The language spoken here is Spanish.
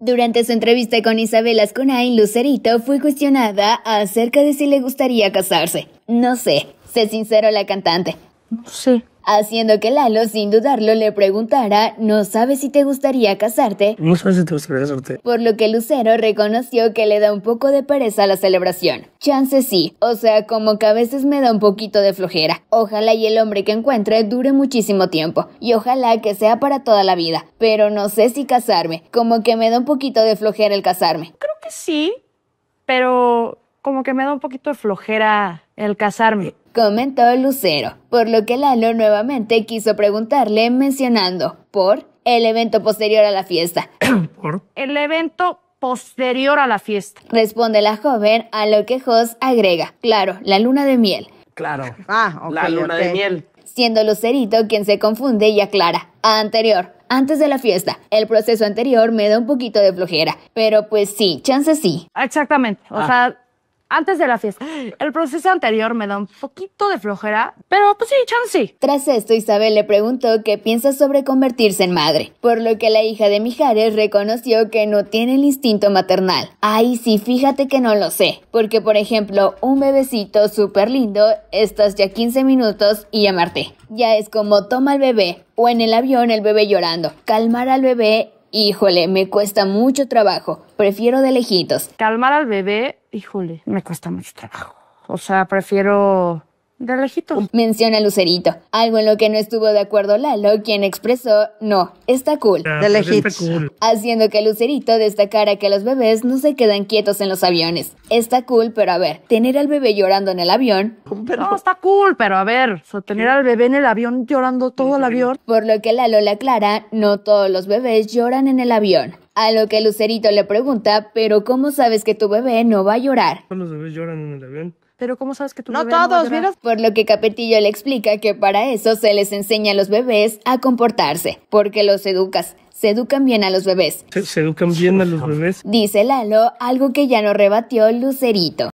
Durante su entrevista con Isabel en Lucerito fue cuestionada acerca de si le gustaría casarse. No sé, se sincero la cantante. No sé. Haciendo que Lalo, sin dudarlo, le preguntara, ¿no sabes si te gustaría casarte? No sabes si te gustaría casarte. Por lo que Lucero reconoció que le da un poco de pereza a la celebración. Chance sí, o sea, como que a veces me da un poquito de flojera. Ojalá y el hombre que encuentre dure muchísimo tiempo, y ojalá que sea para toda la vida. Pero no sé si casarme, como que me da un poquito de flojera el casarme. Creo que sí, pero como que me da un poquito de flojera el casarme. Comentó Lucero, por lo que Lalo nuevamente quiso preguntarle mencionando por el evento posterior a la fiesta. ¿Por? El evento posterior a la fiesta. Responde la joven a lo que Jos agrega, claro, la luna de miel. Claro. Ah, okay, la luna de miel. Siendo Lucerito quien se confunde y aclara. Anterior, antes de la fiesta. El proceso anterior me da un poquito de flojera, pero pues sí, chance sí. Exactamente. O ah. sea, antes de la fiesta. El proceso anterior me da un poquito de flojera, pero pues sí, chance. Tras esto, Isabel le preguntó qué piensa sobre convertirse en madre, por lo que la hija de Mijares reconoció que no tiene el instinto maternal. Ay, sí, fíjate que no lo sé, porque por ejemplo, un bebecito súper lindo, estás ya 15 minutos y llamarte. Ya es como toma el bebé, o en el avión el bebé llorando. Calmar al bebé Híjole, me cuesta mucho trabajo. Prefiero de lejitos. Calmar al bebé, híjole, me cuesta mucho trabajo. O sea, prefiero de lejitos. Menciona Lucerito, algo en lo que no estuvo de acuerdo Lalo, quien expresó, no, está cool. de pues, lejitos. Haciendo que Lucerito destacara que los bebés no se quedan quietos en los aviones. Está cool, pero a ver, tener al bebé llorando en el avión. Pero... No, está cool, pero a ver, sea, tener al bebé en el avión llorando todo el avión. Por lo que Lalo le aclara, no todos los bebés lloran en el avión. A lo que Lucerito le pregunta, pero ¿cómo sabes que tu bebé no va a llorar? Los bebés lloran en el avión. Pero ¿cómo sabes que tú. no todos, Por lo que Capetillo le explica que para eso se les enseña a los bebés a comportarse, porque los educas. Se educan bien a los bebés. Se, se educan bien a los bebés. Dice Lalo, algo que ya no rebatió Lucerito.